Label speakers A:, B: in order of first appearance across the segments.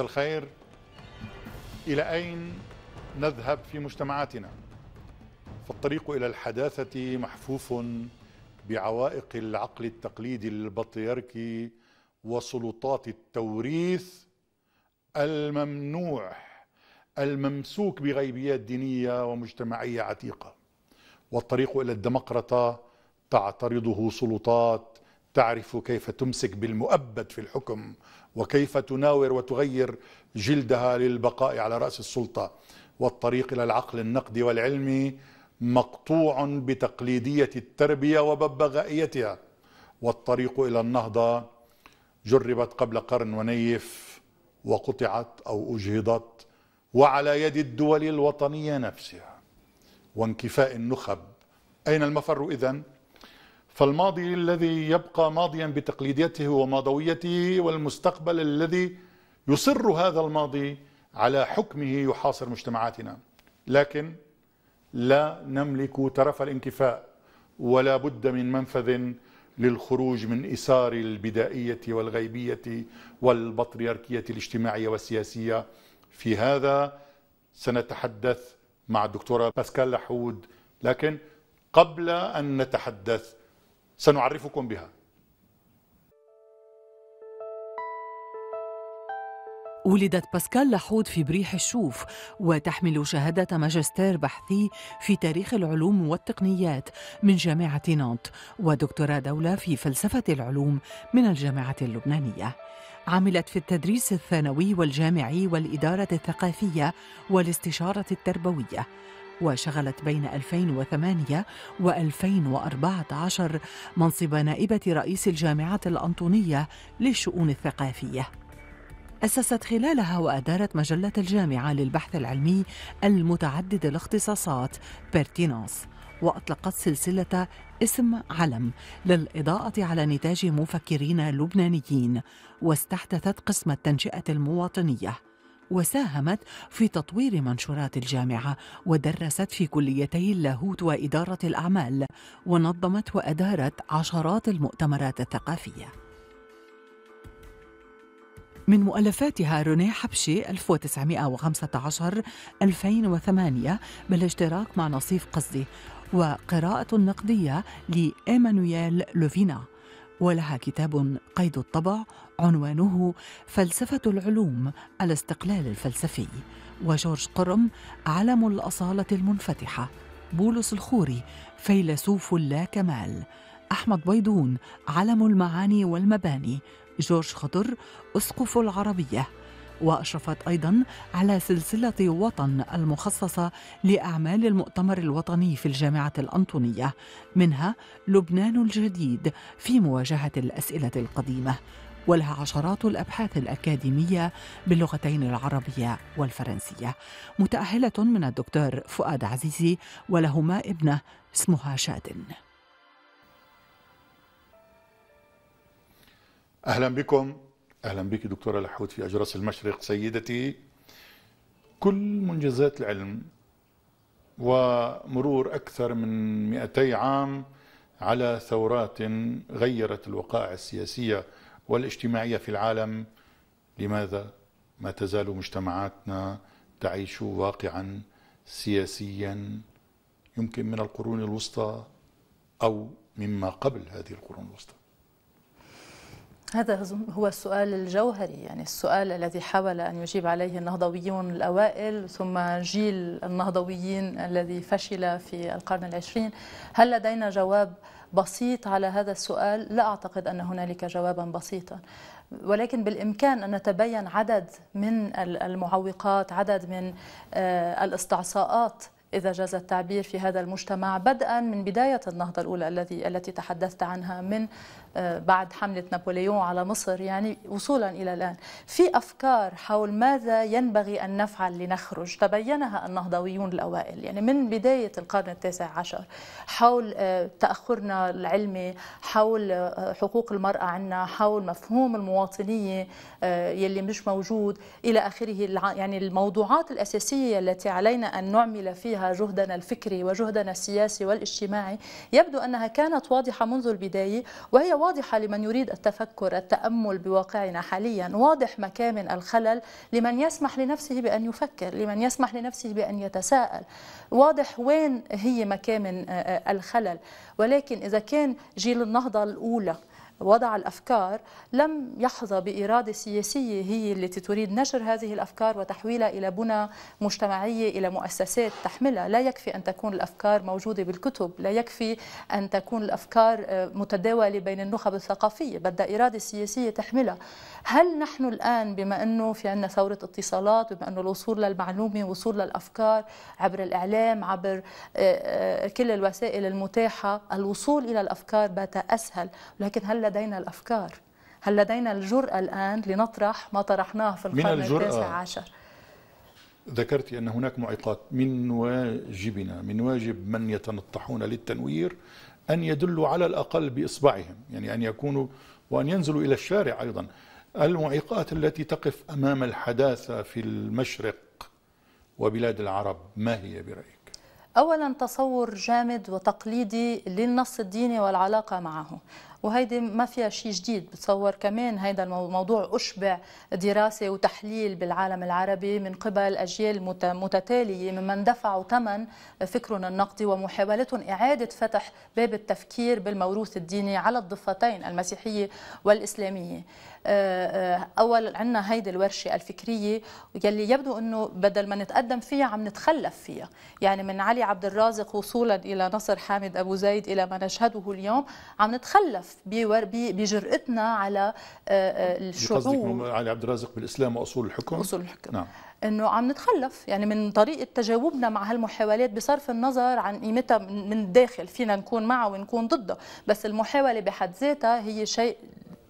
A: الخير إلى أين نذهب في مجتمعاتنا؟ فالطريق إلى الحداثة محفوف بعوائق العقل التقليدي البطريركي وسلطات التوريث الممنوع الممسوك بغيبيات دينية ومجتمعية عتيقة والطريق إلى الدمقرطة تعترضه سلطات تعرف كيف تمسك بالمؤبد في الحكم وكيف تناور وتغير جلدها للبقاء على رأس السلطة والطريق إلى العقل النقدي والعلمي مقطوع بتقليدية التربية وببغائيتها والطريق إلى النهضة جربت قبل قرن ونيف وقطعت أو أجهضت وعلى يد الدول الوطنية نفسها وانكفاء النخب أين المفر إذن؟ فالماضي الذي يبقى ماضيا بتقليديته وماضويته والمستقبل الذي يصر هذا الماضي على حكمه يحاصر مجتمعاتنا لكن لا نملك ترف الانكفاء ولا بد من منفذ للخروج من إسار البدائية والغيبية والبطريركية الاجتماعية والسياسية في هذا سنتحدث مع الدكتورة باسكال لحود لكن قبل أن نتحدث سنعرفكم بها
B: ولدت باسكال لحود في بريح الشوف وتحمل شهادة ماجستير بحثي في تاريخ العلوم والتقنيات من جامعة نانت ودكتوراه دولة في فلسفة العلوم من الجامعة اللبنانية عملت في التدريس الثانوي والجامعي والإدارة الثقافية والاستشارة التربوية وشغلت بين 2008 و 2014 منصب نائبة رئيس الجامعة الأنطونية للشؤون الثقافية. أسست خلالها وأدارت مجلة الجامعة للبحث العلمي المتعدد الاختصاصات بيرتينانس وأطلقت سلسلة اسم علم للإضاءة على نتاج مفكرين لبنانيين واستحدثت قسم التنشئة المواطنية وساهمت في تطوير منشورات الجامعة ودرست في كليتي اللاهوت وإدارة الأعمال ونظمت وأدارت عشرات المؤتمرات الثقافية من مؤلفاتها روني حبشي 1915 2008 بالاشتراك مع نصيف قصدي وقراءة نقدية لإيمانويل لوفينا ولها كتاب قيد الطبع عنوانه فلسفة العلوم الاستقلال الفلسفي وجورج قرم علم الأصالة المنفتحة بولس الخوري فيلسوف اللا كمال أحمد بيضون علم المعاني والمباني جورج خضر أسقف العربية وأشرفت أيضا على سلسلة وطن المخصصة لأعمال المؤتمر الوطني في الجامعة الأنطونية منها لبنان الجديد في مواجهة الأسئلة القديمة ولها عشرات الابحاث الاكاديميه باللغتين العربيه والفرنسيه متاهله من الدكتور فؤاد عزيزي ولهما ابنه اسمها شادن
A: اهلا بكم أهلا بك دكتورة لحود في أجراس المشرق سيدتي كل منجزات العلم ومرور أكثر من 200 عام على ثورات غيرت الوقائع السياسية والاجتماعية في العالم لماذا ما تزال مجتمعاتنا تعيش واقعا سياسيا يمكن من القرون الوسطى أو مما قبل هذه القرون الوسطى
C: هذا هو السؤال الجوهري يعني السؤال الذي حاول أن يجيب عليه النهضويون الأوائل ثم جيل النهضويين الذي فشل في القرن العشرين هل لدينا جواب بسيط على هذا السؤال لا أعتقد أن هنالك جوابا بسيطا ولكن بالإمكان أن نتبين عدد من المعوقات عدد من آه، الاستعصاءات إذا جاز التعبير في هذا المجتمع بدءا من بداية النهضة الأولى الذي التي تحدثت عنها من آه، بعد حملة نابليون على مصر يعني وصولا إلى الآن في أفكار حول ماذا ينبغي أن نفعل لنخرج تبينها النهضويون الأوائل يعني من بداية القرن التاسع عشر حول آه، تأخرنا العلمي حول آه، حقوق المرأة عنا حول مفهوم المواطنية يلي مش موجود إلى آخره يعني الموضوعات الأساسية التي علينا أن نعمل فيها فيها جهدنا الفكري وجهدنا السياسي والاجتماعي يبدو أنها كانت واضحة منذ البداية وهي واضحة لمن يريد التفكر التأمل بواقعنا حاليا واضح مكامن الخلل لمن يسمح لنفسه بأن يفكر لمن يسمح لنفسه بأن يتساءل واضح وين هي مكامن آه، آه، الخلل ولكن إذا كان جيل النهضة الأولى وضع الأفكار لم يحظى بإرادة سياسية هي التي تريد نشر هذه الأفكار وتحويلها إلى بنى مجتمعية إلى مؤسسات تحملها لا يكفي أن تكون الأفكار موجودة بالكتب لا يكفي أن تكون الأفكار آه، متداولة بين النخب الثقافية بدها إرادة سياسية تحملها هل نحن الآن بما أنه في عنا ثورة اتصالات بما أنه الوصول للمعلومة وصول للأفكار عبر الإعلام عبر آه، آه، كل الوسائل المتاحة الوصول إلى الأفكار بات أسهل ولكن هل لدينا الأفكار هل لدينا الجرأة الآن لنطرح ما طرحناه في القرن التاسع عشر
A: ذكرت أن هناك معيقات من واجبنا من واجب من يتنطحون للتنوير أن يدلوا على الأقل بإصبعهم يعني أن يكونوا وأن ينزلوا إلى الشارع أيضا المعيقات التي تقف أمام الحداثة في المشرق وبلاد العرب ما هي برأيك؟
C: أولا تصور جامد وتقليدي للنص الديني والعلاقة معه وهيدي ما فيها شيء جديد بتصور كمان هيدا الموضوع أشبع دراسة وتحليل بالعالم العربي من قبل أجيال متتالية ممن دفعوا ثمن فكرهم النقدي ومحاولتهم إعادة فتح باب التفكير بالموروث الديني على الضفتين المسيحية والإسلامية آه، آه، اول عندنا هيدي الورشه الفكريه يلي يبدو انه بدل ما نتقدم فيها عم نتخلف فيها يعني من علي عبد الرازق وصولا الى نصر حامد ابو زيد الى ما نشهده اليوم عم نتخلف بجرأتنا على آه، الشعوب
A: علي عبد الرازق بالاسلام واصول الحكم اصول الحكم نعم
C: انه عم نتخلف يعني من طريقه تجاوبنا مع هالمحاولات بصرف النظر عن قيمتها من الداخل فينا نكون معها ونكون ضدها بس المحاوله بحد ذاتها هي شيء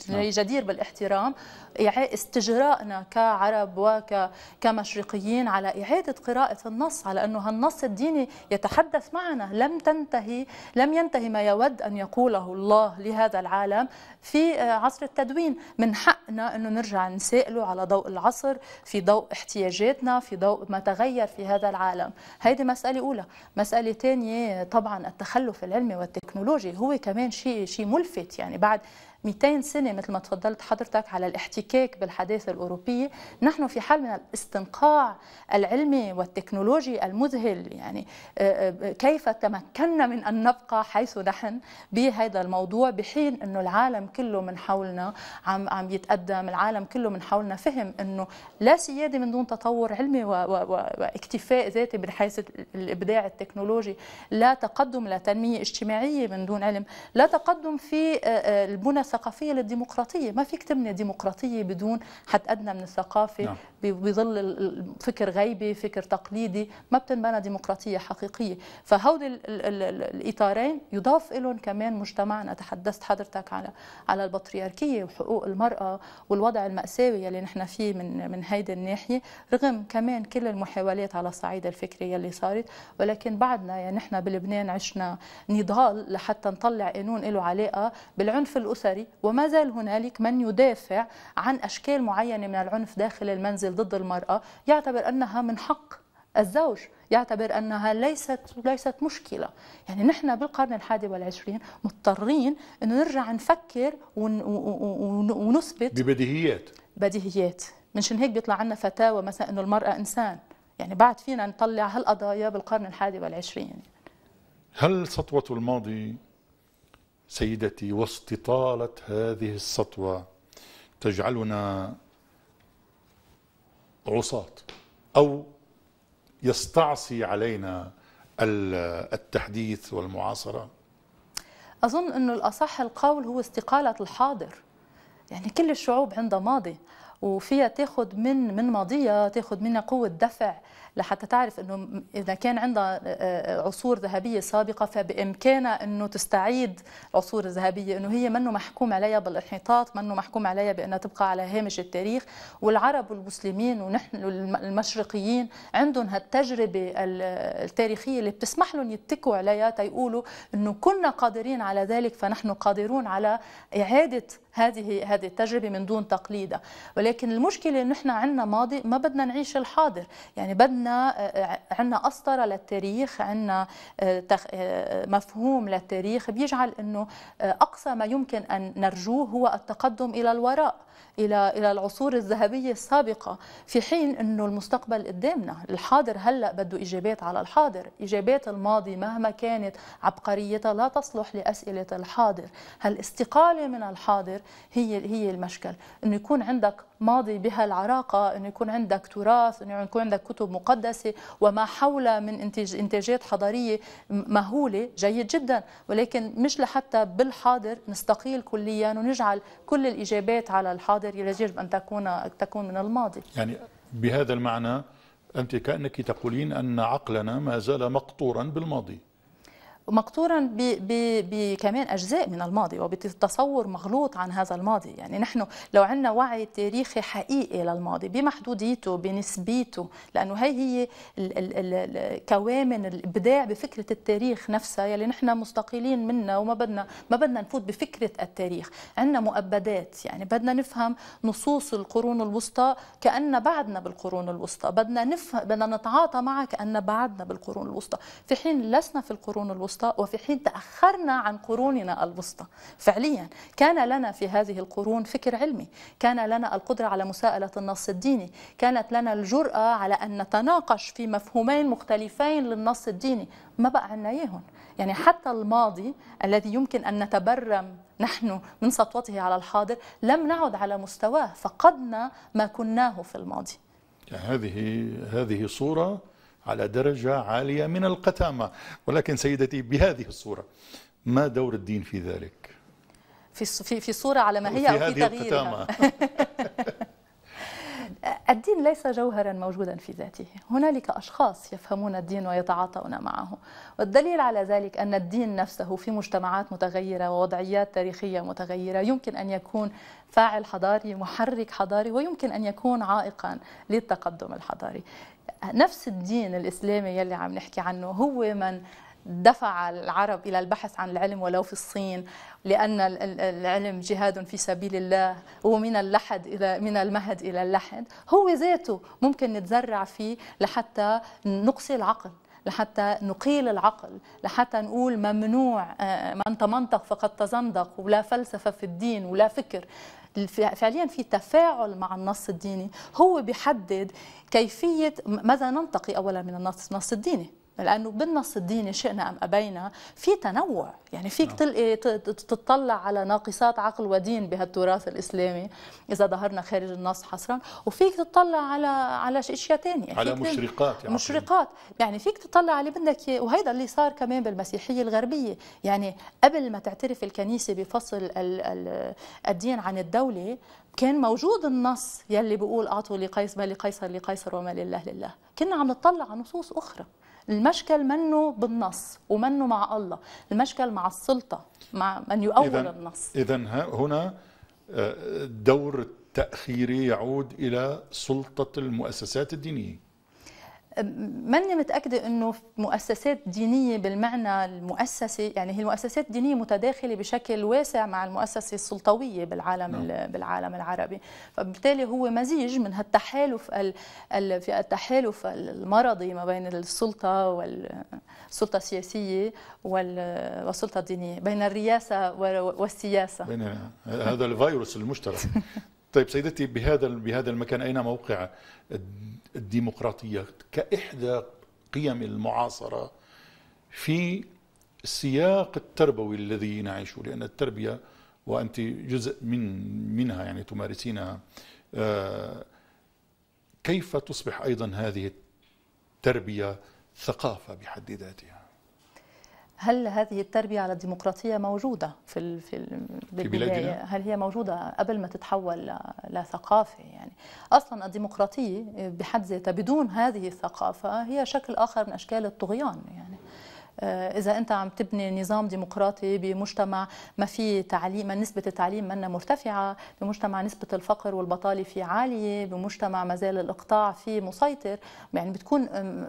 C: نعم. جدير بالاحترام استجراءنا كعرب وكمشرقيين على إعادة قراءة النص على أنه هالنص الديني يتحدث معنا لم تنتهي لم ينتهي ما يود أن يقوله الله لهذا العالم في آه، عصر التدوين من حقنا أنه نرجع نسائله على ضوء العصر في ضوء احتياجاتنا في ضوء ما تغير في هذا العالم هذه مسألة أولى مسألة ثانية طبعا التخلف العلمي والتكنولوجي هو كمان شيء شيء ملفت يعني بعد 200 سنة مثل ما تفضلت حضرتك على الاحتكاك بالحداثة الأوروبية نحن في حال من الاستنقاع العلمي والتكنولوجي المذهل يعني آه، آه، آه، كيف تمكنا من أن نبقى حيث نحن بهذا الموضوع بحين أنه العالم كله من حولنا عم عم يتقدم العالم كله من حولنا فهم أنه لا سيادة من دون تطور علمي واكتفاء ذاتي من حيث الإبداع التكنولوجي لا تقدم لا تنمية اجتماعية من دون علم لا تقدم في البنى الثقافيه للديمقراطيه ما فيك تبني ديمقراطيه بدون حد ادنى من الثقافه نعم. بظل فكر غيبي فكر تقليدي ما بتنبنى ديمقراطيه حقيقيه فهول الاطارين يضاف لهم كمان مجتمعنا تحدثت حضرتك على على البطريركيه وحقوق المراه والوضع الماساوي يلي نحن فيه من من هيدي الناحيه رغم كمان كل المحاولات على الصعيد الفكري يلي صارت ولكن بعدنا يعني نحن بلبنان عشنا نضال لحتى نطلع قانون له علاقه بالعنف الاسري الأسري وما زال هنالك من يدافع عن أشكال معينة من العنف داخل المنزل ضد المرأة يعتبر أنها من حق الزوج يعتبر أنها ليست ليست مشكلة يعني نحن بالقرن الحادي والعشرين مضطرين أنه نرجع نفكر ونثبت
A: ببديهيات
C: بديهيات منشان هيك بيطلع عنا فتاوى مثلا أنه المرأة إنسان يعني بعد فينا نطلع هالقضايا بالقرن الحادي والعشرين
A: هل سطوة الماضي سيدتي واستطالة هذه السطوة تجعلنا عصاة أو يستعصي علينا التحديث والمعاصرة
C: أظن أنه الأصح القول هو استقالة الحاضر يعني كل الشعوب عندها ماضي وفيها تاخذ من من ماضيها تاخذ منها قوه دفع لحتى تعرف انه اذا كان عندها آه، آه، عصور ذهبيه سابقه فبامكانها انه تستعيد عصور ذهبيه انه هي منه محكوم عليها بالانحطاط منه محكوم عليها بانها تبقى على هامش التاريخ والعرب والمسلمين ونحن المشرقيين عندهم هالتجربه التاريخيه اللي بتسمح لهم يتكوا عليها تيقولوا انه كنا قادرين على ذلك فنحن قادرون على اعاده هذه هذه التجربه من دون تقليدها ولكن المشكله انه نحن عندنا ماضي ما بدنا نعيش الحاضر يعني بدنا عندنا قسطره آه، للتاريخ عندنا آه، آه، مفهوم للتاريخ بيجعل انه اقصى ما يمكن ان نرجوه هو التقدم الى الوراء الى الى العصور الذهبيه السابقه في حين انه المستقبل قدامنا الحاضر هلا بده اجابات على الحاضر اجابات الماضي مهما كانت عبقريتها لا تصلح لاسئله الحاضر هالاستقاله من الحاضر هي هي المشكل انه يكون عندك ماضي بهالعراقه انه يكون عندك تراث انه يكون عندك كتب مقدسه وما حولها من انتاج انتاجات حضاريه مهوله جيد جدا ولكن مش لحتى بالحاضر نستقيل كليا ونجعل كل الاجابات على الحاضر الحاضر يجب أن تكون تكون من الماضي
A: يعني بهذا المعنى أنت كأنك تقولين أن عقلنا ما زال مقطورا بالماضي
C: مقطورا بكمان أجزاء من الماضي وبتصور مغلوط عن هذا الماضي يعني نحن لو عندنا وعي تاريخي حقيقي للماضي بمحدوديته بنسبيته لأنه هي هي كوامن الإبداع بفكرة التاريخ نفسها يلي نحن مستقلين منها وما بدنا ما بدنا نفوت بفكرة التاريخ عندنا مؤبدات يعني بدنا نفهم نصوص القرون الوسطى كأن بعدنا بالقرون الوسطى بدنا نفهم بدنا نتعاطى معها كأن بعدنا بالقرون الوسطى في حين لسنا في القرون الوسطى الوسطى وفي حين تأخرنا عن قروننا الوسطى فعليا كان لنا في هذه القرون فكر علمي كان لنا القدرة على مساءلة النص الديني كانت لنا الجرأة على أن نتناقش في مفهومين مختلفين للنص الديني ما بقى عنا إياهم يعني حتى الماضي الذي يمكن أن نتبرم نحن من سطوته على الحاضر لم نعد على مستواه فقدنا ما كناه في الماضي
A: هذه هذه صوره على درجة عالية من القتامة ولكن سيدتي بهذه الصورة ما دور الدين في ذلك
C: في في في صورة على ما هي في أو في هذه تغييرها الدين ليس جوهرا موجودا في ذاته هنالك أشخاص يفهمون الدين ويتعاطون معه والدليل على ذلك أن الدين نفسه في مجتمعات متغيرة ووضعيات تاريخية متغيرة يمكن أن يكون فاعل حضاري محرك حضاري ويمكن أن يكون عائقا للتقدم الحضاري نفس الدين الإسلامي يلي عم نحكي عنه هو من دفع العرب إلى البحث عن العلم ولو في الصين لأن العلم جهاد في سبيل الله ومن اللحد إلى من المهد إلى اللحد هو ذاته ممكن نتزرع فيه لحتى نقصي العقل لحتى نقيل العقل لحتى نقول ممنوع آه، من تمنطق فقد تزندق ولا فلسفة في الدين ولا فكر فعليا في تفاعل مع النص الديني هو بيحدد كيفية ماذا ننتقي أولا من النص الديني لانه بالنص الديني شئنا ام ابينا في تنوع يعني فيك نعم. تلقي إيه، تطلع على ناقصات عقل ودين بهالتراث الاسلامي اذا ظهرنا خارج النص حصرا وفيك تطلع على على اشياء ثانيه على مشرقات يعني مشرقات يعني فيك تطلع على بدك وهيدا اللي صار كمان بالمسيحيه الغربيه يعني قبل ما تعترف الكنيسه بفصل الدين عن الدوله كان موجود النص يلي بيقول اعطوا لقيس ما لقيصر لقيصر وما لله لله كنا عم نطلع على نصوص اخرى المشكل منه بالنص ومنه مع الله المشكل مع السلطة مع من يؤول إذن النص إذا
A: هنا آه، دور التأخيري يعود إلى سلطة المؤسسات الدينية
C: ماني متاكده انه مؤسسات دينيه بالمعنى المؤسسه يعني هي المؤسسات الدينيه متداخله بشكل واسع مع المؤسسه السلطويه بالعالم نعم. بالعالم العربي فبالتالي هو مزيج من هالتحالف في التحالف المرضي ما بين السلطه والسلطه السياسيه والسلطه الدينيه بين الرياسه والسياسه بين
A: هذا الفيروس المشترك طيب سيدتي بهذا بهذا المكان اين موقع الديمقراطية كإحدى قيم المعاصرة في السياق التربوي الذي نعيشه لأن التربية وأنت جزء من منها يعني تمارسينها آه، كيف تصبح أيضا هذه التربية ثقافة بحد ذاتها
C: هل هذه التربية على الديمقراطية موجودة في في, في بلادنا؟ هل هي موجودة قبل ما تتحول لثقافة يعني أصلا الديمقراطية بحد ذاتها بدون هذه الثقافة هي شكل آخر من أشكال الطغيان يعني آه، اذا انت عم تبني نظام ديمقراطي بمجتمع ما في تعليم ما نسبه التعليم منا مرتفعه بمجتمع نسبه الفقر والبطاله فيه عاليه بمجتمع ما زال الاقطاع فيه مسيطر يعني بتكون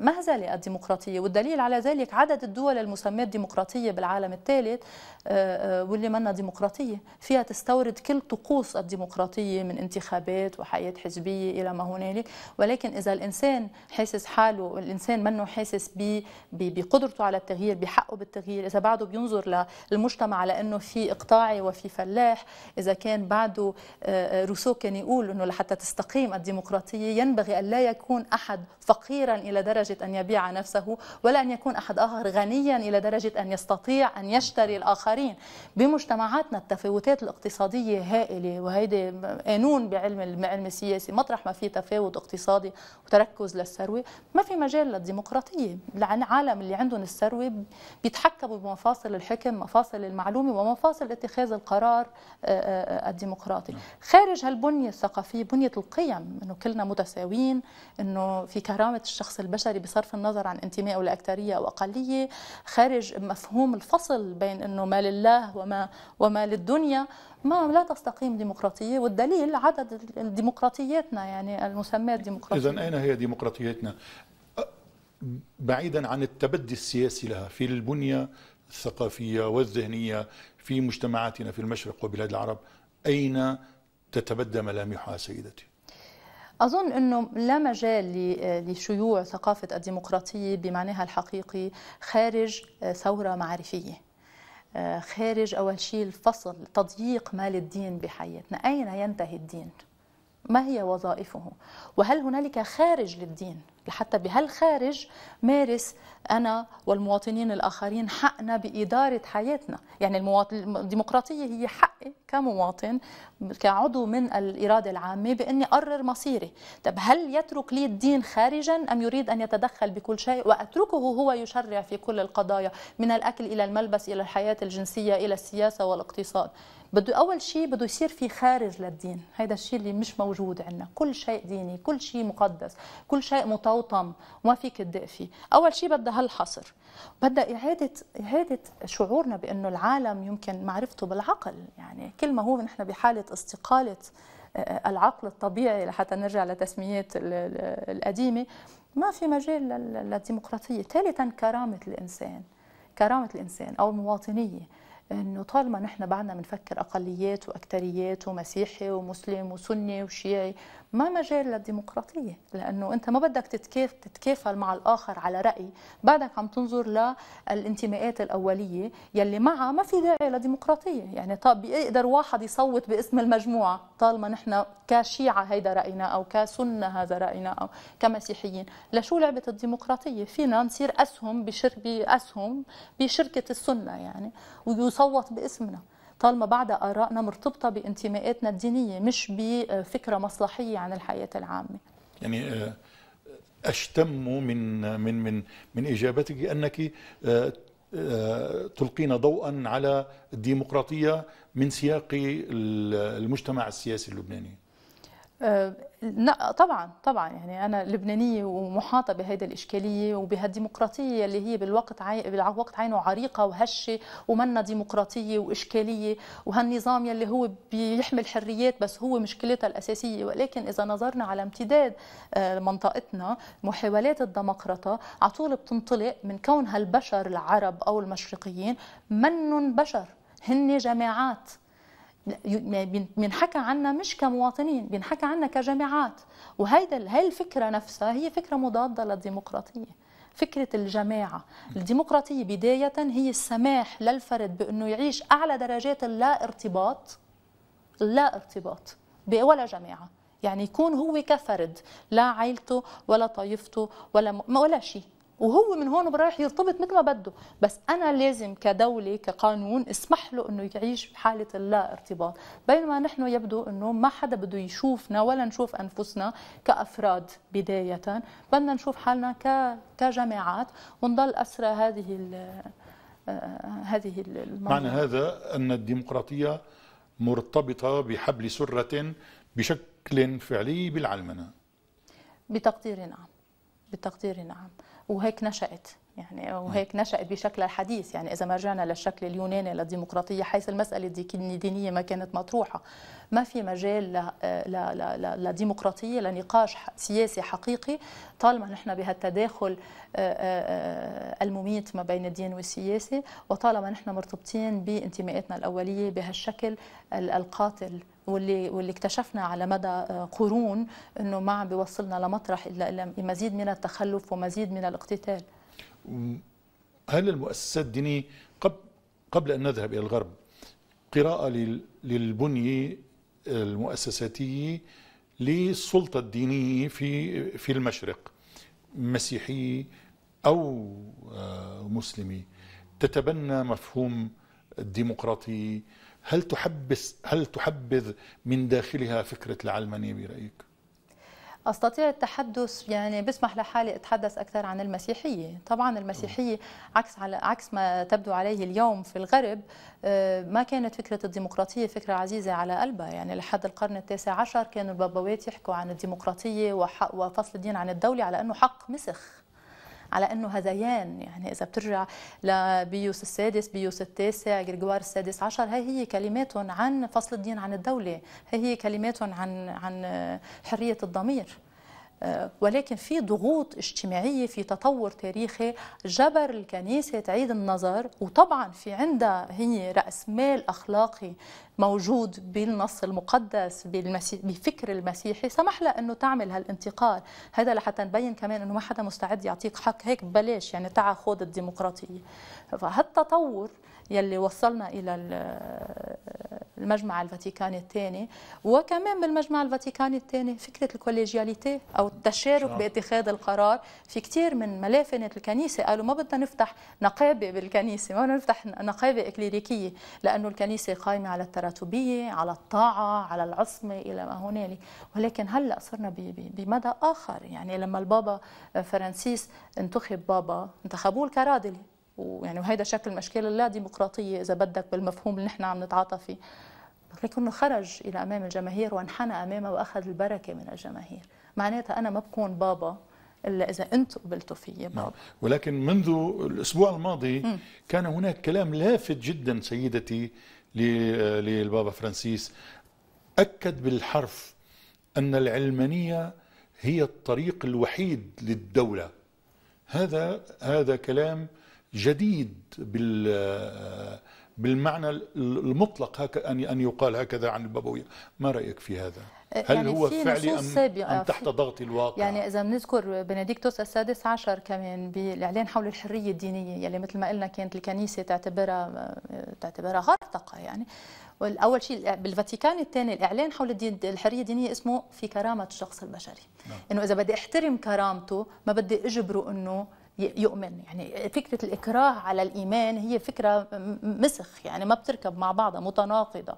C: مهزله الديمقراطيه والدليل على ذلك عدد الدول المسمات ديمقراطيه بالعالم الثالث آه، آه، واللي منا ديمقراطيه فيها تستورد كل طقوس الديمقراطيه من انتخابات وحياه حزبيه الى ما هنالك ولكن اذا الانسان حاسس حاله الانسان منه حاسس بقدرته على التغيير بالتغيير بحقه بالتغيير اذا بعده بينظر للمجتمع لانه في اقطاعي وفي فلاح اذا كان بعده آه، آه، روسو كان يقول انه لحتى تستقيم الديمقراطيه ينبغي ان لا يكون احد فقيرا الى درجه ان يبيع نفسه ولا ان يكون احد اخر غنيا الى درجه ان يستطيع ان يشتري الاخرين بمجتمعاتنا التفاوتات الاقتصاديه هائله وهيدي قانون بعلم العلم السياسي مطرح ما في تفاوت اقتصادي وتركز للثروه ما في مجال للديمقراطيه العالم اللي عندهم الثروه طيب، بيتحكموا بمفاصل الحكم مفاصل المعلومه ومفاصل اتخاذ القرار آه، آه، الديمقراطي نعم. خارج هالبنيه الثقافيه بنيه القيم انه كلنا متساويين انه في كرامه الشخص البشري بصرف النظر عن انتمائه لاكثريه او اقليه خارج مفهوم الفصل بين انه ما لله وما وما للدنيا ما لا تستقيم ديمقراطيه والدليل عدد ديمقراطياتنا يعني المسميات ديمقراطيه اذا اين
A: هي ديمقراطيتنا بعيدا عن التبدي السياسي لها في البنية الثقافية والذهنية في مجتمعاتنا في المشرق وبلاد العرب أين تتبدى ملامحها سيدتي؟
C: أظن أنه لا مجال لشيوع ثقافة الديمقراطية بمعناها الحقيقي خارج آه، ثورة معرفية آه، خارج أول شيء الفصل تضييق مال الدين بحياتنا أين ينتهي الدين؟ ما هي وظائفه وهل هنالك خارج للدين لحتى بهالخارج مارس أنا والمواطنين الآخرين حقنا بإدارة حياتنا يعني الديمقراطية هي حقي كمواطن كعضو من الإرادة العامة بأني أقرر مصيري طب هل يترك لي الدين خارجا أم يريد أن يتدخل بكل شيء وأتركه هو يشرع في كل القضايا من الأكل إلى الملبس إلى الحياة الجنسية إلى السياسة والاقتصاد بده اول شيء بده يصير في خارج للدين هذا الشيء اللي مش موجود عندنا كل شيء ديني كل شيء مقدس كل شيء متوطم وما فيك تدق فيه اول شيء بدها هالحصر بدها اعاده اعاده شعورنا بانه العالم يمكن معرفته بالعقل يعني كل ما هو نحن بحاله استقاله آه، العقل الطبيعي لحتى نرجع لتسميات القديمه ما في مجال للديمقراطيه ثالثا كرامه الانسان كرامه الانسان او المواطنيه انه طالما نحن بعدنا بنفكر اقليات واكثريات ومسيحي ومسلم وسني وشيعي ما مجال للديمقراطيه لانه انت ما بدك تتكيف تتكافل مع الاخر على راي بعدك عم تنظر للانتماءات الاوليه يلي معها ما في داعي لديمقراطيه يعني طب بيقدر واحد يصوت باسم المجموعه طالما نحن كشيعه هيدا راينا او كسنه هذا راينا او كمسيحيين لشو لعبه الديمقراطيه فينا نصير اسهم بشر باسهم بشركه السنه يعني ويصوت باسمنا طالما بعد آرائنا مرتبطة بانتماءاتنا الدينية مش بفكرة مصلحية عن الحياة العامة
A: يعني آه، أشتم من من من من إجابتك أنك آه، آه، تلقين ضوءا على الديمقراطية من سياق المجتمع السياسي اللبناني
C: آه، لا طبعا طبعا يعني انا لبنانيه ومحاطه بهيدي الاشكاليه وبهالديمقراطيه اللي هي بالوقت عي... بالوقت عينه عريقه وهشه ومنا ديمقراطيه واشكاليه وهالنظام يلي هو بيحمل حريات بس هو مشكلتها الاساسيه ولكن اذا نظرنا على امتداد آه، منطقتنا محاولات الديمقراطه على طول بتنطلق من كون هالبشر العرب او المشرقيين منن بشر هن جماعات يعني بينحكى عنا مش كمواطنين بينحكى عنا كجماعات وهيدا هي الفكره نفسها هي فكره مضاده للديمقراطيه فكرة الجماعة الديمقراطية بداية هي السماح للفرد بأنه يعيش أعلى درجات اللا ارتباط لا ارتباط ولا جماعة يعني يكون هو كفرد لا عائلته ولا طائفته ولا م... ولا شيء وهو من هون رايح يرتبط مثل ما بده بس انا لازم كدوله كقانون اسمح له انه يعيش بحاله اللا ارتباط بينما نحن يبدو انه ما حدا بده يشوفنا ولا نشوف انفسنا كافراد بدايه بدنا نشوف حالنا كجماعات ونضل اسرى هذه آه، هذه المنطقة. معنى
A: هذا ان الديمقراطيه مرتبطه بحبل سره بشكل فعلي بالعلمنه
C: بتقديري نعم بتقديري نعم وهيك نشأت يعني وهيك نشأت بشكلها الحديث يعني إذا ما رجعنا للشكل اليوناني للديمقراطية حيث المسألة الدينية ما كانت مطروحة ما في مجال لديمقراطية لنقاش سياسي حقيقي طالما نحن بهالتداخل آه، آه، آه، المميت ما بين الدين والسياسي وطالما نحن مرتبطين بانتماءاتنا الأولية بهالشكل القاتل واللي واللي اكتشفنا على مدى آه، قرون انه ما عم بيوصلنا لمطرح الا الى مزيد من التخلف ومزيد من الاقتتال.
A: هل المؤسسات الدينيه قبل قبل ان نذهب الى الغرب قراءه للبنيه المؤسساتيه للسلطه الدينيه في في المشرق مسيحيه او آه، مسلمي تتبنى مفهوم الديمقراطيه هل تحبس هل تحبذ من داخلها فكره العلمانيه برايك؟
C: استطيع التحدث يعني بسمح لحالي اتحدث اكثر عن المسيحيه، طبعا المسيحيه عكس على عكس ما تبدو عليه اليوم في الغرب آه، ما كانت فكره الديمقراطيه فكره عزيزه على قلبها، يعني لحد القرن التاسع عشر كانوا البابوات يحكوا عن الديمقراطيه وفصل الدين عن الدوله على انه حق مسخ. على انه هذيان يعني اذا بترجع لبيوس السادس بيوس التاسع غريغوار السادس عشر هي هي كلماتهم عن فصل الدين عن الدوله هي هي كلماتهم عن عن حريه الضمير ولكن في ضغوط اجتماعية في تطور تاريخي جبر الكنيسة تعيد النظر وطبعا في عندها هي رأس مال أخلاقي موجود بالنص المقدس بفكر المسيحي سمح لها أنه تعمل هالانتقال هذا لحتى نبين كمان أنه ما حدا مستعد يعطيك حق هيك ببلاش يعني تعا خود الديمقراطية فهالتطور يلي وصلنا الى المجمع الفاتيكاني الثاني وكمان بالمجمع الفاتيكاني الثاني فكره الكوليجياليتي او التشارك باتخاذ القرار في كثير من ملافنه الكنيسه قالوا ما بدنا نفتح نقابه بالكنيسه ما بدنا نفتح نقابه اكليريكيه لانه الكنيسه قائمه على التراتبيه على الطاعه على العصمه الى ما هنالك ولكن هلا صرنا بمدى اخر يعني لما البابا فرانسيس انتخب بابا انتخبوه الكرادلي ويعني وهذا شكل مشكله لا ديمقراطيه اذا بدك بالمفهوم اللي نحن عم نتعاطى فيه لكنه خرج الى امام الجماهير وانحنى امامها واخذ البركه من الجماهير معناتها انا ما بكون بابا الا اذا انتم قبلتوا فيي نعم
A: ولكن منذ الاسبوع الماضي م. كان هناك كلام لافت جدا سيدتي آه، للبابا فرانسيس اكد بالحرف ان العلمانيه هي الطريق الوحيد للدوله هذا هذا كلام جديد بال بالمعنى المطلق هكا ان يقال هكذا عن البابويه، ما رايك في هذا؟ هل يعني هو فعلي أم, أم تحت ضغط الواقع؟ يعني
C: إذا بنذكر بنديكتوس السادس عشر كمان بالإعلان حول الحرية الدينية يلي مثل ما قلنا كانت الكنيسة تعتبرها تعتبرها غرطقة يعني والأول شيء بالفاتيكان الثاني الإعلان حول الدين الحرية الدينية اسمه في كرامة الشخص البشري نعم. إنه إذا بدي أحترم كرامته ما بدي أجبره إنه يؤمن يعني فكرة الإكراه على الإيمان هي فكرة مسخ يعني ما بتركب مع بعضها متناقضة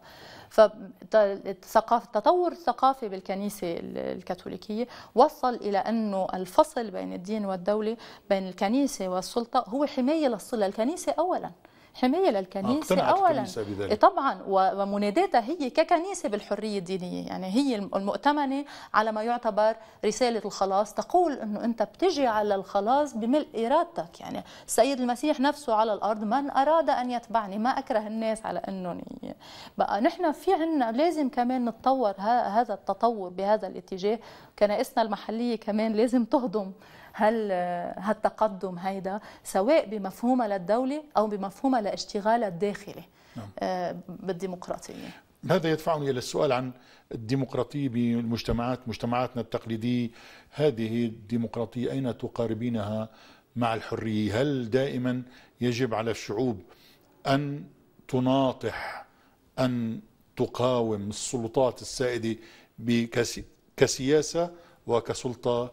C: فالثقافة التطور الثقافي بالكنيسة الكاثوليكية وصل إلى أنه الفصل بين الدين والدولة بين الكنيسة والسلطة هو حماية للصلة الكنيسة أولاً حماية للكنيسة أولا بذلك. طبعا ومناداتها هي ككنيسة بالحرية الدينية يعني هي المؤتمنة على ما يعتبر رسالة الخلاص تقول أنه أنت بتجي على الخلاص بملء إرادتك يعني السيد المسيح نفسه على الأرض من أراد أن يتبعني ما أكره الناس على أنهم بقى نحن في عنا لازم كمان نتطور هذا التطور بهذا الاتجاه كنائسنا المحلية كمان لازم تهضم هل هالتقدم هيدا سواء بمفهومها للدولة أو بمفهومها لاشتغالها الداخلي نعم. آه، بالديمقراطية
A: هذا يدفعني إلى السؤال عن الديمقراطية بالمجتمعات مجتمعاتنا التقليدية هذه الديمقراطية أين تقاربينها مع الحرية هل دائما يجب على الشعوب أن تناطح أن تقاوم السلطات السائدة كسياسة وكسلطة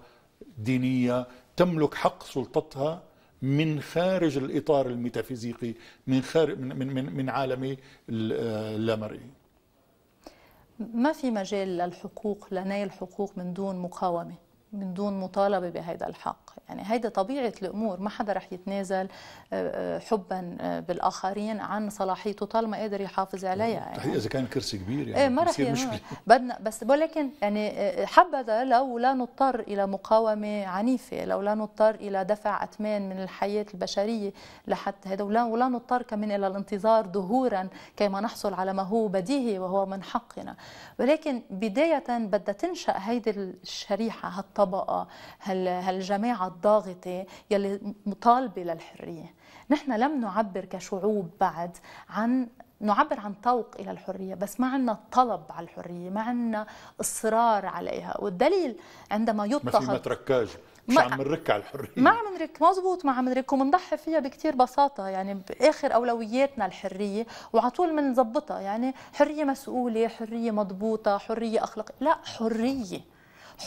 A: دينيه تملك حق سلطتها من خارج الاطار الميتافيزيقي من خارج من من من عالم اللامرئي آه،
C: ما في مجال للحقوق لنيل الحقوق من دون مقاومه من دون مطالبه بهذا الحق يعني هيدا طبيعه الامور ما حدا رح يتنازل آه، آه، حبا آه، بالاخرين عن صلاحيته طالما قادر يحافظ عليها يعني.
A: اذا كان كرسي كبير يعني ايه ما رح مش
C: بدنا بس ولكن يعني حبذا لو لا نضطر الى مقاومه عنيفه لو لا نضطر الى دفع اثمان من الحياه البشريه لحتى هذا ولا, ولا نضطر كمان الى الانتظار دهورا كما نحصل على ما هو بديهي وهو من حقنا ولكن بدايه بدها تنشا هيدي الشريحه هالطبيعة هالطبقه هال هالجماعه الضاغطه يلي مطالبه للحريه نحن لم نعبر كشعوب بعد عن نعبر عن طوق إلى الحرية بس ما عندنا طلب على الحرية ما عندنا إصرار عليها والدليل عندما يطلق ما في
A: متركاج مش ما عم نرك على الحريه
C: ما عم نرك مزبوط ما عم نرك وبنضحي فيها بكثير بساطه يعني باخر اولوياتنا الحريه وعلى طول بنظبطها يعني حريه مسؤوله حريه مضبوطه حريه اخلاقيه لا حريه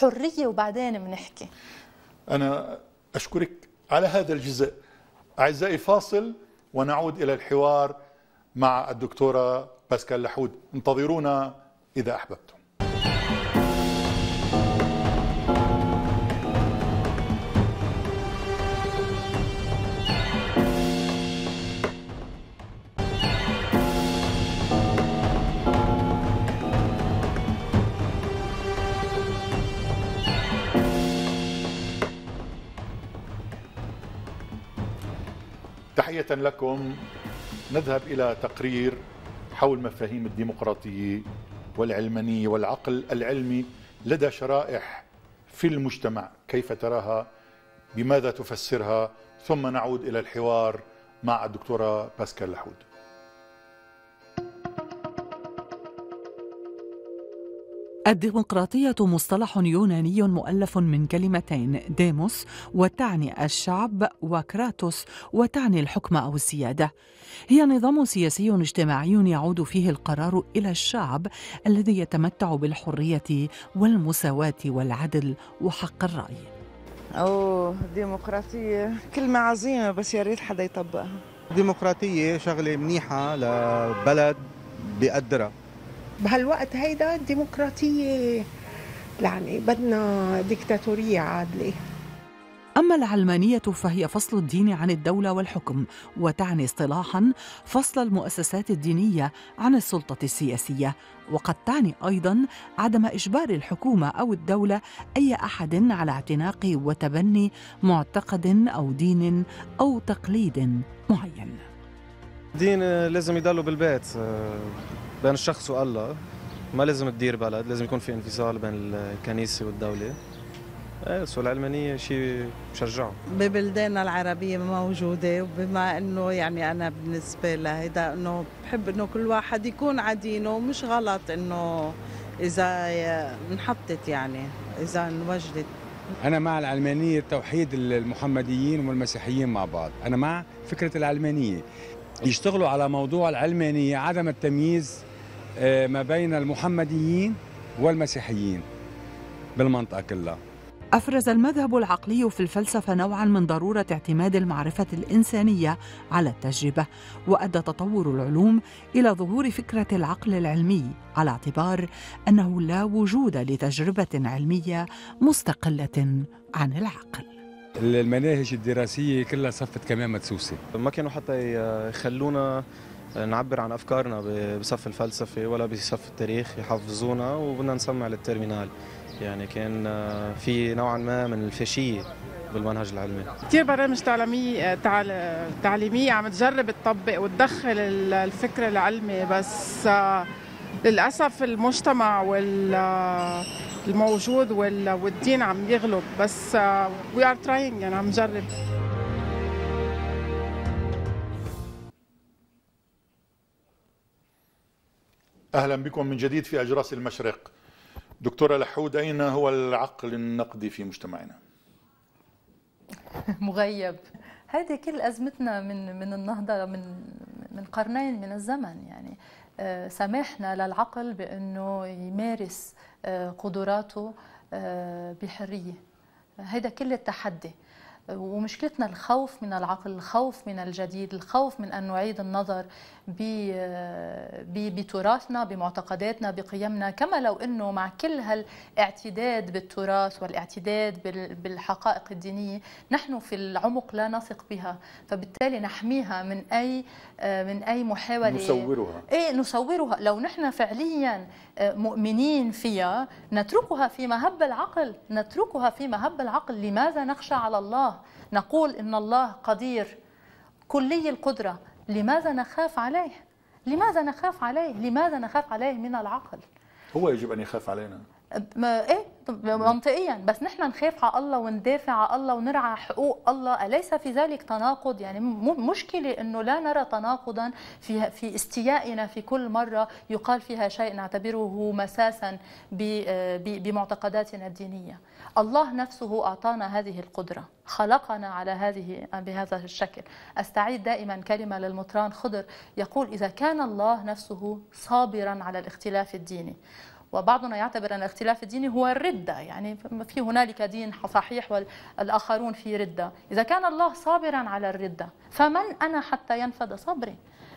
C: حريه وبعدين بنحكي
A: انا اشكرك على هذا الجزء اعزائي فاصل ونعود الى الحوار مع الدكتوره باسكال لحود انتظرونا اذا احببتم تحية لكم نذهب إلى تقرير حول مفاهيم الديمقراطية والعلمانية والعقل العلمي لدى شرائح في المجتمع كيف تراها بماذا تفسرها ثم نعود إلى الحوار مع الدكتورة باسكال لحود
B: الديمقراطية مصطلح يوناني مؤلف من كلمتين ديموس وتعني الشعب وكراتوس وتعني الحكم أو السيادة. هي نظام سياسي اجتماعي يعود فيه القرار إلى الشعب الذي يتمتع بالحرية والمساواة والعدل وحق الرأي. أوه ديمقراطية كلمة عظيمة بس يا ريت حدا يطبقها. ديمقراطية شغلة منيحة لبلد بيقدرها. بهالوقت هيدا ديمقراطية يعني بدنا ديكتاتورية عادلة أما العلمانية فهي فصل الدين عن الدولة والحكم وتعني اصطلاحا فصل المؤسسات الدينية عن السلطة السياسية وقد تعني أيضا عدم إجبار الحكومة أو الدولة أي أحد على اعتناق وتبني معتقد أو دين أو تقليد معين دين لازم يضلوا بالبيت بين الشخص والله ما لازم تدير بلد لازم يكون في انفصال بين الكنيسة والدولة سو إيه، العلمانية شيء بشجعه ببلداننا العربية موجودة وبما انه يعني انا بالنسبة لهيدا انه بحب انه كل واحد يكون عدينه ومش غلط انه اذا انحطت يعني اذا انوجدت أنا مع العلمانية توحيد المحمديين والمسيحيين مع بعض أنا مع فكرة العلمانية يشتغلوا على موضوع العلمانية عدم التمييز آه، ما بين المحمديين والمسيحيين بالمنطقة كلها أفرز المذهب العقلي في الفلسفة نوعا من ضرورة اعتماد المعرفة الإنسانية على التجربة، وأدى تطور العلوم إلى ظهور فكرة العقل العلمي على اعتبار أنه لا وجود لتجربة علمية مستقلة عن العقل. المناهج الدراسية كلها صفت كمامة سوسي ما كانوا حتى يخلونا نعبر عن افكارنا بصف الفلسفه ولا بصف التاريخ يحفظونا وبدنا نسمع للترمينال يعني كان آه، في نوعا ما من الفاشيه بالمنهج العلمي
C: كثير برامج تعليمية تعليمية عم تجرب تطبق وتدخل الفكر العلمي بس آه، للأسف المجتمع والموجود آه، والدين عم يغلب بس we are trying يعني عم نجرب
A: أهلا بكم من جديد في أجراس المشرق دكتورة لحود أين هو العقل النقدي في مجتمعنا؟
C: مغيب هذه كل أزمتنا من من النهضة من من قرنين من الزمن يعني آه، سمحنا للعقل بأنه يمارس آه، قدراته آه، بحرية هذا كل التحدي ومشكلتنا الخوف من العقل الخوف من الجديد الخوف من أن نعيد النظر بتراثنا بمعتقداتنا بقيمنا كما لو انه مع كل هالاعتداد بالتراث والاعتداد بالحقائق الدينيه نحن في العمق لا نثق بها فبالتالي نحميها من اي من اي محاوله نصورها ايه نصورها لو نحن فعليا آه، مؤمنين فيها نتركها في مهب العقل نتركها في مهب العقل لماذا نخشى على الله نقول ان الله قدير كلي القدره لماذا نخاف عليه؟ لماذا نخاف عليه؟ لماذا نخاف عليه من العقل؟
A: هو يجب أن يخاف علينا
C: ما ايه منطقيا بس نحن نخاف على الله وندافع على الله ونرعى حقوق الله اليس في ذلك تناقض يعني مشكله انه لا نرى تناقضا في في استيائنا في كل مره يقال فيها شيء نعتبره مساسا بمعتقداتنا الدينيه الله نفسه اعطانا هذه القدره خلقنا على هذه بهذا الشكل استعيد دائما كلمه للمطران خضر يقول اذا كان الله نفسه صابرا على الاختلاف الديني وبعضنا يعتبر أن الاختلاف الديني هو الردة يعني في هنالك دين صحيح والآخرون في ردة إذا كان الله صابرا على الردة فمن أنا حتى ينفد صبري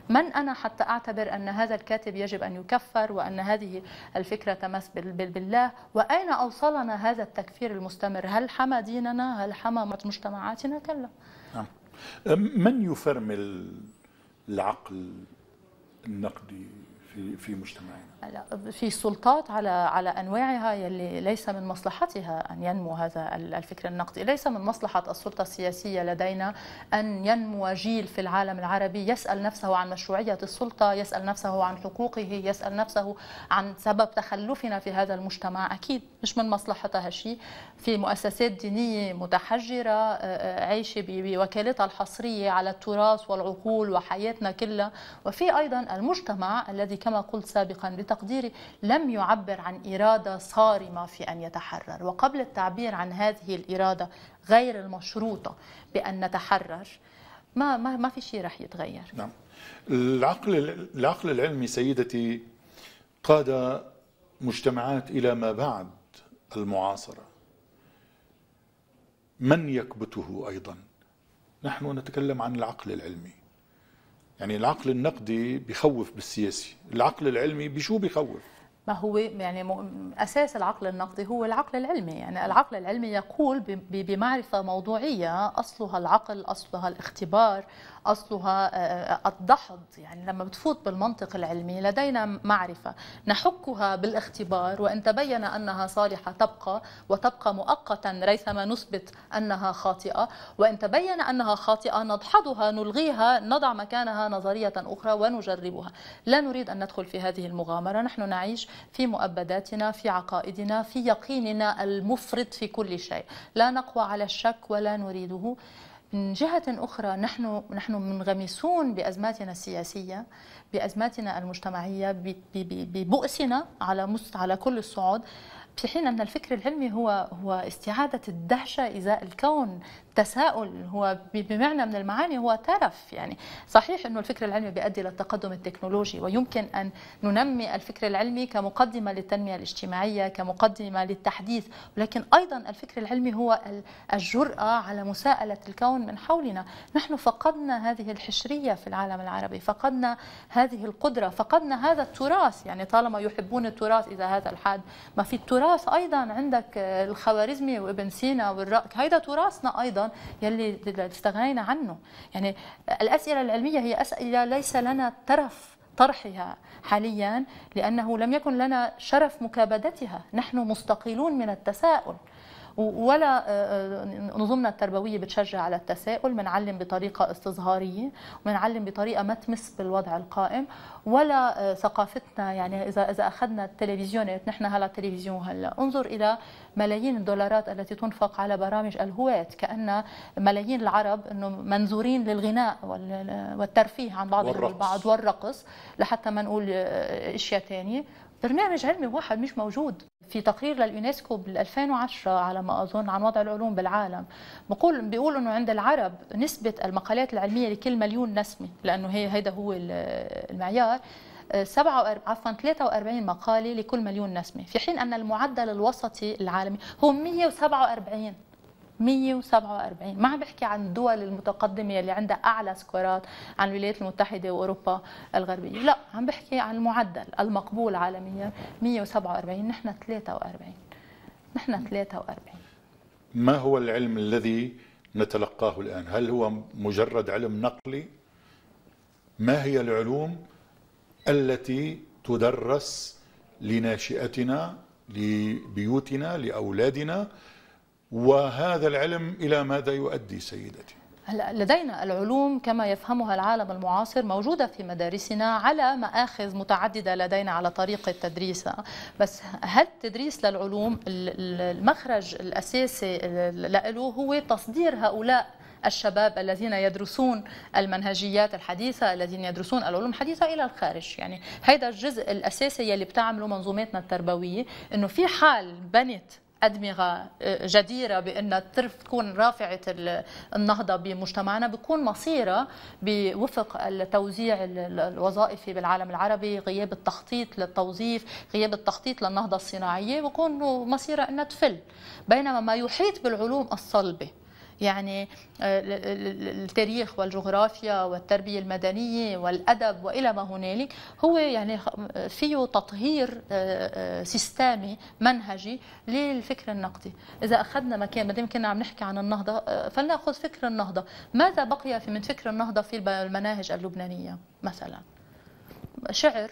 C: من أنا حتى أعتبر أن هذا الكاتب يجب أن يكفر وأن هذه الفكرة تمس بالله وأين أوصلنا هذا التكفير المستمر هل حمى ديننا هل حمى مجتمعاتنا كلا
A: نعم. من يفرمل العقل النقدي في في مجتمعنا
C: في سلطات على على انواعها يلي ليس من مصلحتها ان ينمو هذا الفكر النقدي، ليس من مصلحه السلطه السياسيه لدينا ان ينمو جيل في العالم العربي يسال نفسه عن مشروعيه السلطه، يسال نفسه عن حقوقه، يسال نفسه عن سبب تخلفنا في هذا المجتمع، اكيد مش من مصلحتها شيء، في مؤسسات دينيه متحجره آه، آه، عايشه بوكالتها الحصريه على التراث والعقول وحياتنا كلها، وفي ايضا المجتمع الذي كما قلت سابقا بتقديري لم يعبر عن إرادة صارمة في أن يتحرر وقبل التعبير عن هذه الإرادة غير المشروطة بأن نتحرر ما ما ما في شيء رح يتغير نعم
A: العقل العقل العلمي سيدتي قاد مجتمعات الى ما بعد المعاصره من يكبته ايضا نحن نتكلم عن العقل العلمي يعني العقل النقدي بخوف بالسياسي العقل العلمي بشو بخوف
C: ما هو يعني اساس العقل النقدي هو العقل العلمي يعني العقل العلمي يقول بمعرفه موضوعيه اصلها العقل اصلها الاختبار أصلها آه، آه، الدحض يعني لما بتفوت بالمنطق العلمي لدينا معرفة نحكها بالاختبار وإن تبين أنها صالحة تبقى وتبقى مؤقتا ريثما نثبت أنها خاطئة وإن تبين أنها خاطئة نضحضها نلغيها نضع مكانها نظرية أخرى ونجربها لا نريد أن ندخل في هذه المغامرة نحن نعيش في مؤبداتنا في عقائدنا في يقيننا المفرط في كل شيء لا نقوى على الشك ولا نريده من جهة أخرى نحن نحن منغمسون بأزماتنا السياسية بأزماتنا المجتمعية ببؤسنا على على كل الصعود في حين أن الفكر العلمي هو هو استعادة الدهشة إزاء الكون تساؤل هو بمعنى من المعاني هو ترف يعني صحيح أنه الفكر العلمي بيؤدي إلى التقدم التكنولوجي ويمكن أن ننمي الفكر العلمي كمقدمة للتنمية الاجتماعية كمقدمة للتحديث ولكن أيضا الفكر العلمي هو الجرأة على مساءلة الكون من حولنا نحن فقدنا هذه الحشرية في العالم العربي فقدنا هذه القدرة فقدنا هذا التراث يعني طالما يحبون التراث إذا هذا الحد ما في التراث التراث ايضا عندك آه، الخوارزمي وابن سينا والرأك هيدا تراثنا ايضا يلي استغنينا عنه يعني الاسئله العلميه هي اسئله ليس لنا ترف طرحها حاليا لانه لم يكن لنا شرف مكابدتها نحن مستقلون من التساؤل ولا آه، آه، نظمنا التربويه بتشجع على التساؤل منعلم بطريقه استظهاريه ومنعلم بطريقه ما تمس بالوضع القائم ولا آه، ثقافتنا يعني اذا اذا اخذنا التلفزيونات يعني نحن هلا تلفزيون هلا انظر الى ملايين الدولارات التي تنفق على برامج الهواة كأن ملايين العرب انه منزورين للغناء والترفيه عن بعضهم البعض والرقص لحتى ما نقول اشياء ثانيه برنامج علمي واحد مش موجود في تقرير لليونسكو بال 2010 على ما اظن عن وضع العلوم بالعالم بقول بيقول انه عند العرب نسبه المقالات العلميه لكل مليون نسمه لانه هي هيدا هو المعيار 47 آه، عفوا 43 مقاله لكل مليون نسمه في حين ان المعدل الوسطي العالمي هو 147 147 ما عم بحكي عن الدول المتقدمه اللي عندها اعلى سكورات عن الولايات المتحده واوروبا الغربيه لا عم بحكي عن المعدل المقبول عالميا 147 نحن 43 نحن 43
A: ما هو العلم الذي نتلقاه الان هل هو مجرد علم نقلي ما هي العلوم التي تدرس لناشئتنا لبيوتنا لاولادنا وهذا العلم إلى ماذا يؤدي سيدتي
C: هلا لدينا العلوم كما يفهمها العالم المعاصر موجودة في مدارسنا على مآخذ متعددة لدينا على طريقة تدريسها بس هل التدريس للعلوم المخرج الأساسي له هو تصدير هؤلاء الشباب الذين يدرسون المنهجيات الحديثة الذين يدرسون العلوم الحديثة إلى الخارج يعني هذا الجزء الأساسي اللي بتعمله منظوماتنا التربوية أنه في حال بنت أدمغة آه، جديرة بأنها تكون رافعة النهضة بمجتمعنا بيكون مصيرها بوفق التوزيع الوظائفي بالعالم العربي غياب التخطيط للتوظيف غياب التخطيط للنهضة الصناعية بيكون مصيرها أنها تفل بينما ما يحيط بالعلوم الصلبة يعني آه، التاريخ والجغرافيا والتربية المدنية والأدب وإلى ما هنالك هو يعني فيه تطهير آه، آه، سيستامي منهجي للفكر النقدي إذا أخذنا مكان ما دام كنا عم نحكي عن النهضة فلنأخذ فكر النهضة ماذا بقي من فكر النهضة في المناهج اللبنانية مثلا شعر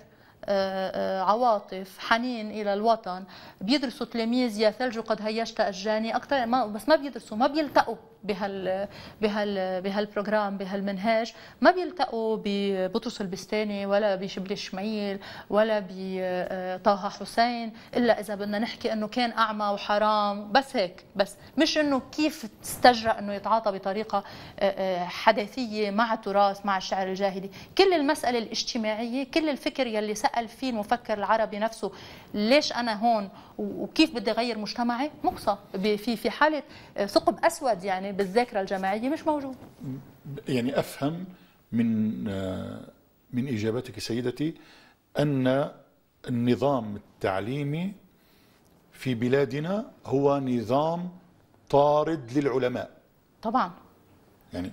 C: عواطف حنين الى الوطن بيدرسوا تلاميذ يا ثلج قد هيجت اجاني اكثر ما بس ما بيدرسوا ما بيلتقوا بهال بهال بهالبروجرام بهالمنهاج ما بيلتقوا ببطرس البستاني ولا بشبل الشميل ولا بطه آه، حسين الا اذا بدنا نحكي انه كان اعمى وحرام بس هيك بس مش انه كيف استجرى انه يتعاطى بطريقه آه، آه، حداثيه مع التراث مع الشعر الجاهلي كل المساله الاجتماعيه كل الفكر يلي سال فيه المفكر العربي نفسه ليش انا هون وكيف بدي اغير مجتمعي مقصى في في حاله ثقب اسود يعني بالذاكره الجماعيه مش موجود
A: يعني افهم من من اجابتك سيدتي ان النظام التعليمي في بلادنا هو نظام طارد للعلماء طبعا يعني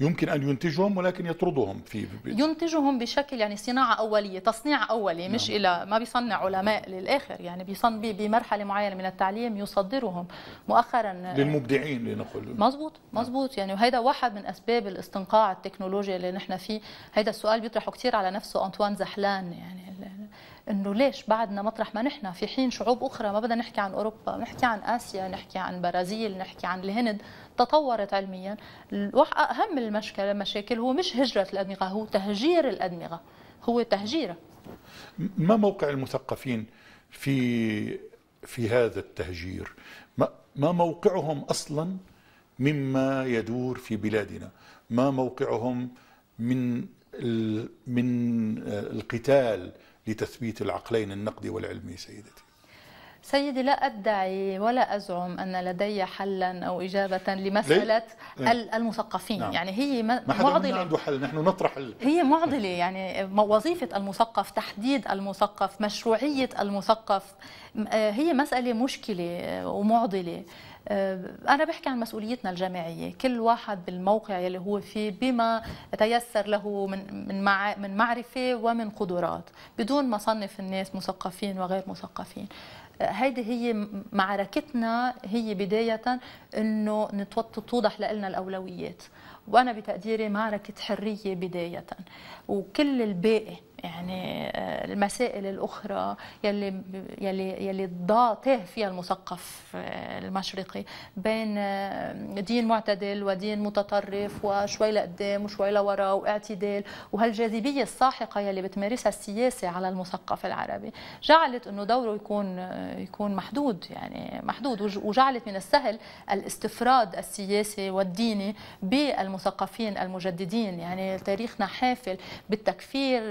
A: يمكن أن ينتجهم ولكن يطردهم في
C: ينتجهم بشكل يعني صناعة أولية تصنيع أولي نعم. مش إلى ما بيصنع علماء للآخر يعني بيصن بمرحلة معينة من التعليم يصدرهم مؤخرا للمبدعين لنقول مزبوط مزبوط نعم. يعني وهذا واحد من أسباب الاستنقاع التكنولوجيا اللي نحن فيه هذا السؤال بيطرحه كثير على نفسه أنطوان زحلان يعني انه ليش بعدنا مطرح ما نحن في حين شعوب اخرى ما بدنا نحكي عن اوروبا نحكي عن اسيا نحكي عن برازيل نحكي عن الهند تطورت علميا اهم المشكله مشاكل هو مش هجره الادمغه هو تهجير الادمغه هو تهجيره
A: ما موقع المثقفين في في هذا التهجير ما موقعهم اصلا مما يدور في بلادنا ما موقعهم من من آه، القتال لتثبيت العقلين النقدي والعلمي سيدتي
C: سيدي لا أدعي ولا أزعم أن لدي حلا أو إجابة لمسألة إيه. المثقفين نعم. يعني هي ما معضلة عنده
A: حل نحن نطرح ال...
C: هي معضلة يعني وظيفة المثقف تحديد المثقف مشروعية المثقف آه، هي مسألة مشكلة ومعضلة آه، انا بحكي عن مسؤوليتنا الجماعيه كل واحد بالموقع اللي هو فيه بما تيسر له من من من معرفه ومن قدرات بدون ما صنف الناس مثقفين وغير مثقفين آه، هيدي هي معركتنا هي بداية أنه توضح لنا الأولويات وأنا بتقديري معركة حرية بداية وكل الباقي يعني آه، المسائل الاخرى يلي يلي يلي تاه فيها المثقف آه، المشرقي بين آه، دين معتدل ودين متطرف وشوي لقدام وشوي لورا واعتدال وهالجاذبيه الساحقه يلي بتمارسها السياسه على المثقف العربي جعلت انه دوره يكون يكون محدود يعني محدود وجعلت من السهل الاستفراد السياسي والديني بالمثقفين المجددين يعني تاريخنا حافل بالتكفير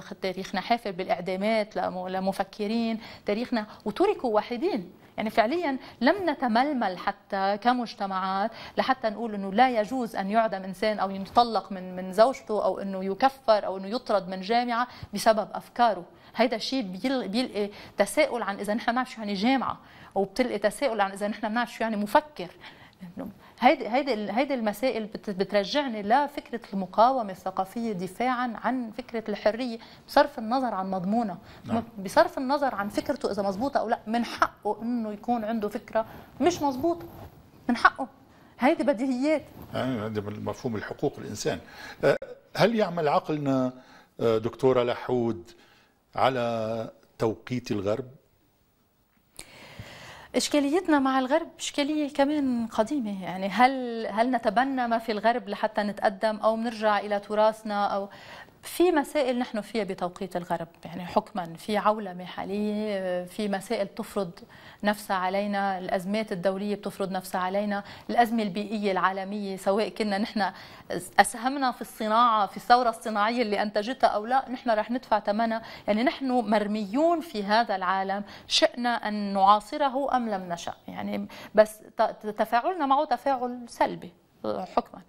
C: تاريخنا حافل بالإعدامات لمفكرين تاريخنا وتركوا وحيدين يعني فعليا لم نتململ حتى كمجتمعات لحتى نقول انه لا يجوز ان يعدم انسان او يطلق من من زوجته او انه يكفر او انه يطرد من جامعه بسبب افكاره هيدا الشيء بيلقي إيه، تساؤل عن اذا نحن بنعرف شو يعني جامعه وبتلقي تساؤل عن اذا نحن بنعرف شو يعني مفكر هيدي هيدي هيدي المسائل بترجعني لفكره المقاومه الثقافيه دفاعا عن فكره الحريه بصرف النظر عن مضمونها نعم. بصرف النظر عن فكرته اذا مضبوطه او لا من حقه انه يكون عنده فكره مش مضبوطه من حقه هيدي بديهيات
A: يعني هذا مفهوم الحقوق الانسان أه، هل يعمل عقلنا أه، دكتوره لحود على توقيت الغرب
C: اشكاليتنا مع الغرب اشكاليه كمان قديمه يعني هل هل نتبنى ما في الغرب لحتى نتقدم او بنرجع الى تراثنا او في مسائل نحن فيها بتوقيت الغرب يعني حكما في عولمة حالية في مسائل تفرض نفسها علينا الأزمات الدولية بتفرض نفسها علينا الأزمة البيئية العالمية سواء كنا نحن أسهمنا في الصناعة في الثورة الصناعية اللي أنتجتها أو لا نحن رح ندفع ثمنها يعني نحن مرميون في هذا العالم شئنا أن نعاصره أم لم نشأ يعني بس تفاعلنا معه تفاعل سلبي حكما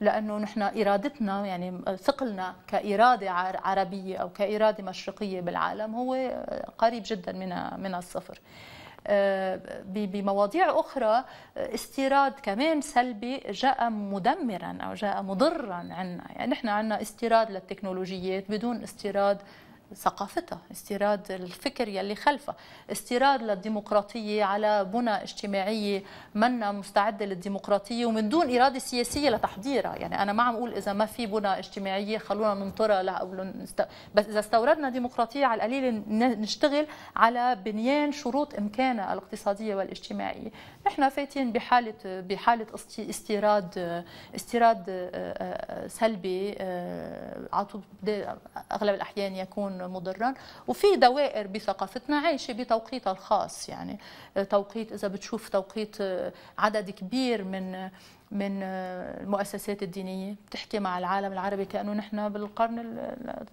C: لانه نحن ارادتنا يعني ثقلنا كاراده عربيه او كاراده مشرقيه بالعالم هو قريب جدا من من الصفر. آه، بمواضيع أخرى استيراد كمان سلبي جاء مدمرا أو جاء مضرا عنا يعني نحن عنا استيراد للتكنولوجيات بدون استيراد ثقافتها استيراد الفكر يلي خلفها استيراد للديمقراطية على بنى اجتماعية منا مستعدة للديمقراطية ومن دون إرادة سياسية لتحضيرها يعني أنا ما عم أقول إذا ما في بنى اجتماعية خلونا ننطرها لا بس إذا استوردنا ديمقراطية على القليل نشتغل على بنيان شروط إمكانها الاقتصادية والاجتماعية نحن فاتين بحالة بحالة استيراد استيراد آه، آه، آه، سلبي أغلب الأحيان يكون مضرا وفي دوائر بثقافتنا عايشه بتوقيتها الخاص يعني توقيت اذا بتشوف توقيت آه، عدد كبير من من آه، المؤسسات الدينيه بتحكي مع العالم العربي كانه نحن بالقرن ال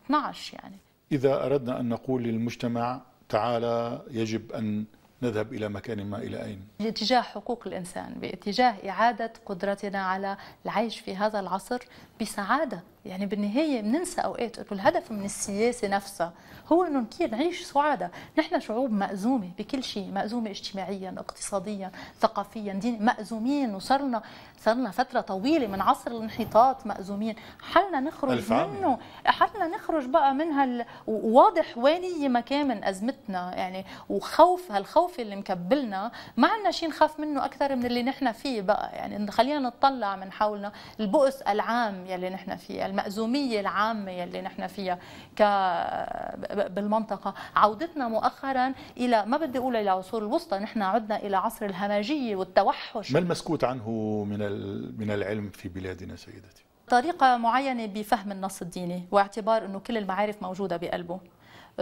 C: 12 يعني
A: اذا اردنا ان نقول للمجتمع تعالى يجب ان نذهب إلى مكان ما إلى أين؟
C: باتجاه حقوق الإنسان باتجاه إعادة قدرتنا على العيش في هذا العصر بسعادة يعني بالنهاية بننسى أوقات أنه الهدف من السياسة نفسها هو أنه نكير نعيش سعادة نحن شعوب مأزومة بكل شيء مأزومة اجتماعيا اقتصاديا ثقافيا دين مأزومين وصرنا صرنا فترة طويلة من عصر الانحطاط مأزومين حلنا نخرج منه حلنا نخرج بقى من هال وواضح وين هي مكامن أزمتنا يعني وخوف هالخوف اللي مكبلنا ما عندنا شيء نخاف منه أكثر من اللي نحن فيه بقى يعني خلينا نطلع من حولنا البؤس العام يلي نحن فيه المأزومية العامة يلي نحن فيها ك بالمنطقة عودتنا مؤخرا إلى ما بدي أقول إلى عصور الوسطى نحن عدنا إلى عصر الهمجية والتوحش ما
A: المسكوت عنه من من العلم في بلادنا سيدتي
C: طريقة معينة بفهم النص الديني واعتبار أنه كل المعارف موجودة بقلبه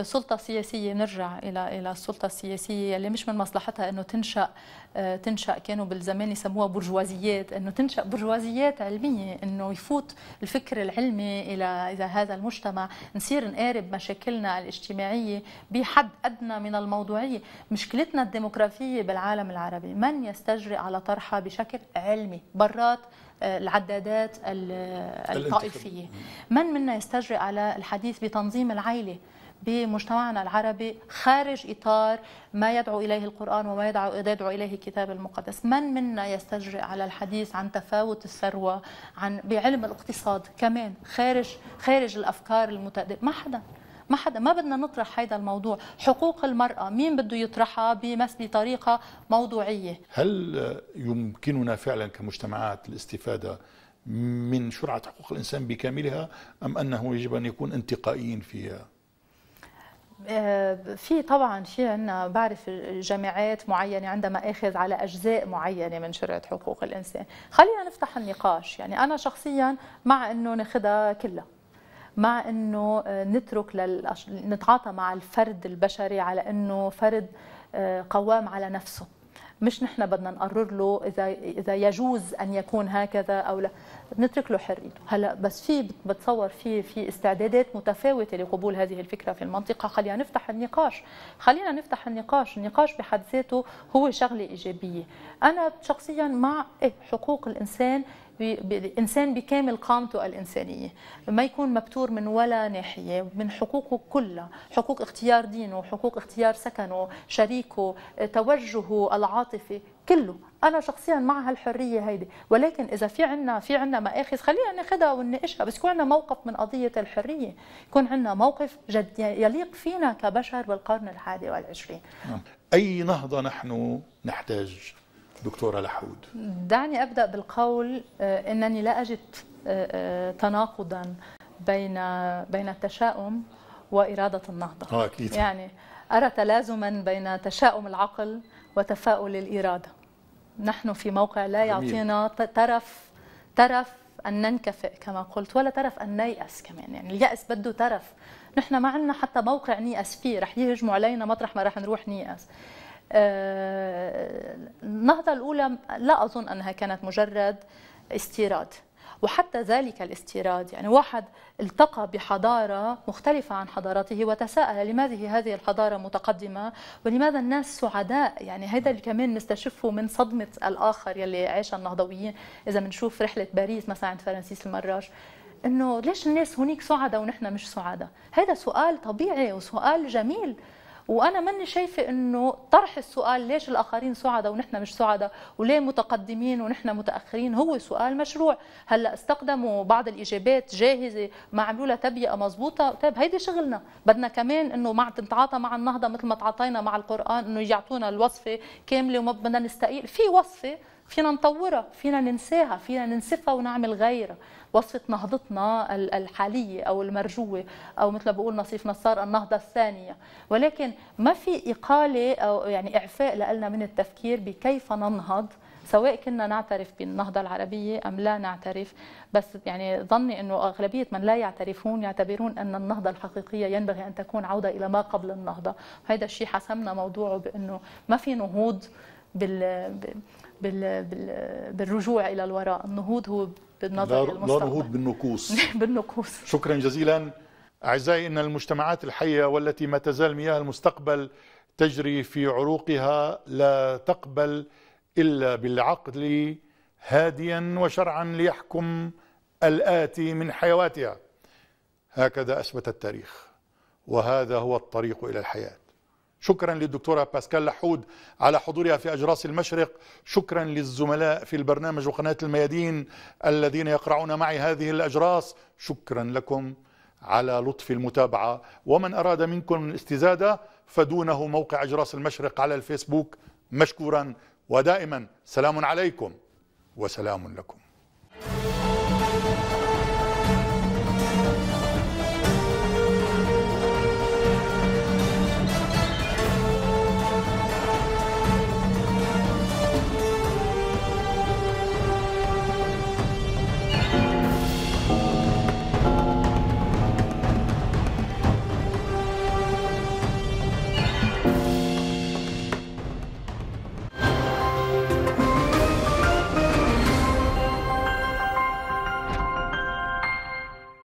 C: سلطه سياسيه نرجع الى الى السلطه السياسيه اللي مش من مصلحتها انه تنشا آه، تنشا كانوا بالزمان يسموها برجوازيات انه تنشا برجوازيات علميه انه يفوت الفكر العلمي الى الى هذا المجتمع نصير نقارب مشاكلنا الاجتماعيه بحد ادنى من الموضوعيه مشكلتنا الديموغرافيه بالعالم العربي من يستجرئ على طرحها بشكل علمي برات آه، العدادات الطائفيه من منا يستجرئ على الحديث بتنظيم العائله بمجتمعنا العربي خارج إطار ما يدعو إليه القرآن وما يدعو, يدعو إليه الكتاب المقدس من منا يستجرئ على الحديث عن تفاوت الثروة عن بعلم الاقتصاد كمان خارج خارج الأفكار المتقدمة ما حدا ما حدا ما بدنا نطرح هذا الموضوع حقوق المرأة مين بده يطرحها بمس بطريقة موضوعية
A: هل يمكننا فعلا كمجتمعات الاستفادة من شرعة حقوق الإنسان بكاملها أم أنه يجب أن يكون انتقائيين فيها
C: آه، في طبعا في عندنا بعرف جامعات معينه عندها ماخذ على اجزاء معينه من شرعه حقوق الانسان، خلينا نفتح النقاش، يعني انا شخصيا مع انه ناخذها كلها. مع انه آه، نترك للأش... نتعاطى مع الفرد البشري على انه فرد آه، قوام على نفسه. مش نحن بدنا نقرر له اذا اذا يجوز ان يكون هكذا او لا بنترك له حريته هلا بس في بتصور في في استعدادات متفاوته لقبول هذه الفكره في المنطقه خلينا نفتح النقاش خلينا نفتح النقاش النقاش بحد ذاته هو شغله ايجابيه انا شخصيا مع إيه حقوق الانسان انسان بكامل قامته الانسانيه ما يكون مبتور من ولا ناحيه من حقوقه كلها حقوق اختيار دينه حقوق اختيار سكنه شريكه توجهه العاطفي كله انا شخصيا مع هالحريه هيدي ولكن اذا في عنا في عنا ماخذ خلينا ناخذها ونناقشها بس يكون عنا موقف من قضيه الحريه يكون عنا موقف جد يليق فينا كبشر بالقرن الحادي والعشرين
A: نعم. اي نهضه نحن نحتاج دكتورة لحود
C: دعني أبدأ بالقول آه، أنني لا أجد آه، آه، تناقضا بين بين التشاؤم وإرادة النهضة آه أكيد. يعني أرى تلازما بين تشاؤم العقل وتفاؤل الإرادة نحن في موقع لا يعطينا ترف ترف أن ننكفئ كما قلت ولا ترف أن نيأس كمان يعني اليأس بده ترف نحن ما عندنا حتى موقع نيأس فيه رح يهجموا علينا مطرح ما رح نروح نيأس آه، النهضة الأولى لا أظن أنها كانت مجرد استيراد وحتى ذلك الاستيراد يعني واحد التقى بحضارة مختلفة عن حضارته وتساءل لماذا هذه الحضارة متقدمة ولماذا الناس سعداء يعني هذا اللي كمان نستشفه من صدمة الآخر يلي عاشها النهضويين إذا بنشوف رحلة باريس مثلا عند فرانسيس المراش انه ليش الناس هناك سعداء ونحن مش سعداء هذا سؤال طبيعي وسؤال جميل وانا ماني شايفه انه طرح السؤال ليش الاخرين سعداء ونحن مش سعداء وليه متقدمين ونحن متاخرين هو سؤال مشروع هلا استخدموا بعض الاجابات جاهزه ما عملوا لها تبيئه مضبوطه طيب هيدي شغلنا بدنا كمان انه مع تتعاطى مع النهضه مثل ما تعاطينا مع القران انه يعطونا الوصفه كامله وما بدنا نستقيل في وصفه فينا نطورها فينا ننساها فينا ننسفها ونعمل غيرها وصفة نهضتنا الحالية أو المرجوة أو مثل ما بقول نصيف نصار النهضة الثانية ولكن ما في إقالة أو يعني إعفاء لنا من التفكير بكيف ننهض سواء كنا نعترف بالنهضة العربية أم لا نعترف بس يعني ظني أنه أغلبية من لا يعترفون يعتبرون أن النهضة الحقيقية ينبغي أن تكون عودة إلى ما قبل النهضة هذا الشيء حسمنا موضوعه بأنه ما في نهوض بال بال بال بالرجوع الى الوراء، النهوض هو بالنظر لا للمستقبل لا نهوض
A: بالنكوص
C: بالنكوص
A: شكرا جزيلا اعزائي ان المجتمعات الحيه والتي ما تزال مياه المستقبل تجري في عروقها لا تقبل الا بالعقل هاديا وشرعا ليحكم الاتي من حيواتها هكذا اثبت التاريخ وهذا هو الطريق الى الحياه شكرا للدكتوره باسكال لحود على حضورها في اجراس المشرق، شكرا للزملاء في البرنامج وقناه الميادين الذين يقرعون معي هذه الاجراس، شكرا لكم على لطف المتابعه، ومن اراد منكم الاستزاده فدونه موقع اجراس المشرق على الفيسبوك مشكورا ودائما سلام عليكم وسلام لكم.